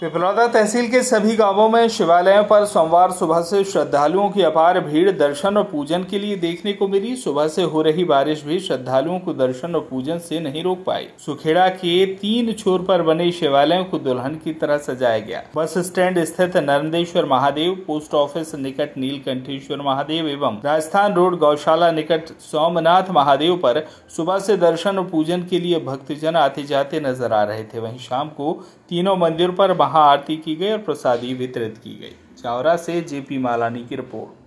पिपलौदा तहसील के सभी गांवों में शिवालयों पर सोमवार सुबह से श्रद्धालुओं की अपार भीड़ दर्शन और पूजन के लिए देखने को मिली सुबह से हो रही बारिश भी श्रद्धालुओं को दर्शन और पूजन से नहीं रोक पाई सुखेड़ा के तीन छोर पर बने शिवालयों को दुल्हन की तरह सजाया गया बस स्टैंड स्थित नरंदेश्वर महादेव पोस्ट ऑफिस निकट नीलकंठेश्वर महादेव एवं राजस्थान रोड गौशाला निकट सोमनाथ महादेव पर सुबह से दर्शन और पूजन के लिए भक्तजन आते जाते नजर आ रहे थे वहीं शाम को तीनों मंदिर पर महाआरती की गई और प्रसादी वितरित की गई चावरा से जेपी मालानी की रिपोर्ट